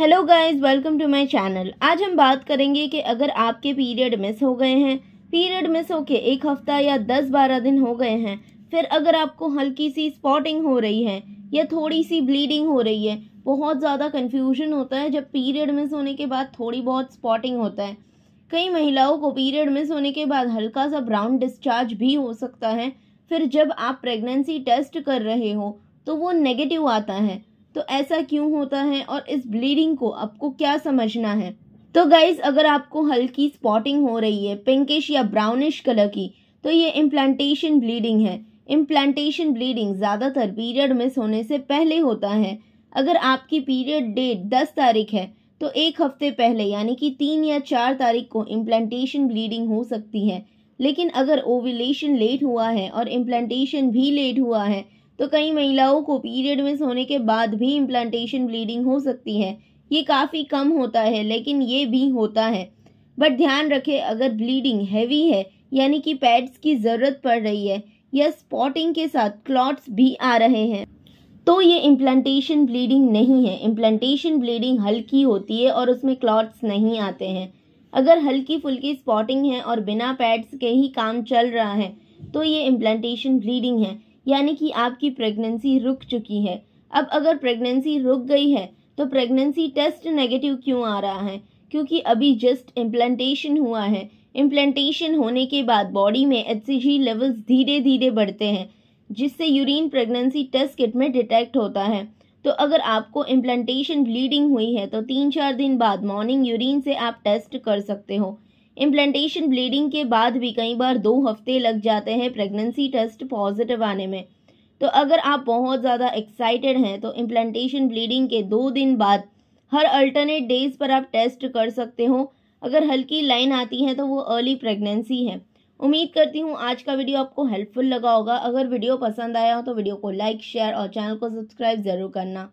hello guys welcome to my channel आज हम बात करेंगे कि अगर आपके पीरियड मिस हो गए हैं पीरियड मिस होके एक हफ्ता या दस बारह दिन हो गए हैं फिर अगर आपको हल्की सी स्पॉटिंग हो रही है या थोड़ी सी ब्लीडिंग हो रही है बहुत ज़्यादा कन्फ्यूजन होता है जब पीरियड मिस होने के बाद थोड़ी बहुत स्पॉटिंग होता है कई महिलाओं को पीरियड मिस होने के बाद हल्का सा ब्राउन डिस्चार्ज भी हो सकता है फिर जब आप प्रेगनेंसी टेस्ट कर रहे हो तो वो नेगेटिव आता है तो ऐसा क्यों होता है और इस ब्लीडिंग को आपको क्या समझना है तो गाइज अगर आपको हल्की स्पॉटिंग हो रही है पिंकिश या ब्राउनिश कलर की तो ये इम्प्लांटेशन ब्लीडिंग है इम्प्लांटेशन ब्लीडिंग ज़्यादातर पीरियड मिस होने से पहले होता है अगर आपकी पीरियड डेट दस तारीख है तो एक हफ्ते पहले यानी कि तीन या चार तारीख को इम्प्लांटेशन ब्लीडिंग हो सकती है लेकिन अगर ओविलेशन लेट हुआ है और इम्प्लांटेशन भी लेट हुआ है तो कई महिलाओं को पीरियड में सोने के बाद भी इम्प्लांटेशन ब्लीडिंग हो सकती है ये काफ़ी कम होता है लेकिन ये भी होता है बट ध्यान रखें अगर ब्लीडिंग हैवी है यानी कि पैड्स की ज़रूरत पड़ रही है या स्पॉटिंग के साथ क्लॉट्स भी आ रहे हैं तो ये इम्प्लांटेशन ब्लीडिंग नहीं है इम्प्लांटेशन ब्लीडिंग हल्की होती है और उसमें क्लॉट्स नहीं आते हैं अगर हल्की फुल्की स्पॉटिंग है और बिना पैड्स के ही काम चल रहा है तो ये इम्प्लांटेशन ब्लीडिंग है यानी कि आपकी प्रेगनेंसी रुक चुकी है अब अगर प्रेगनेंसी रुक गई है तो प्रेगनेंसी टेस्ट नेगेटिव क्यों आ रहा है क्योंकि अभी जस्ट इम्प्लांटेशन हुआ है इम्प्लांटेशन होने के बाद बॉडी में एच लेवल्स धीरे धीरे बढ़ते हैं जिससे यूरिन प्रेगनेंसी टेस्ट किट में डिटेक्ट होता है तो अगर आपको इम्प्लांटेशन ब्लीडिंग हुई है तो तीन चार दिन बाद मॉर्निंग यूरिन से आप टेस्ट कर सकते हो इम्प्लांटेशन ब्लीडिंग के बाद भी कई बार दो हफ्ते लग जाते हैं प्रेगनेंसी टेस्ट पॉजिटिव आने में तो अगर आप बहुत ज़्यादा एक्साइटेड हैं तो इम्प्लांटेशन ब्लीडिंग के दो दिन बाद हर अल्टरनेट डेज पर आप टेस्ट कर सकते हो अगर हल्की लाइन आती है तो वो अर्ली प्रेगनेंसी है उम्मीद करती हूँ आज का वीडियो आपको हेल्पफुल लगा होगा अगर वीडियो पसंद आया हो तो वीडियो को लाइक शेयर और चैनल को सब्सक्राइब ज़रूर करना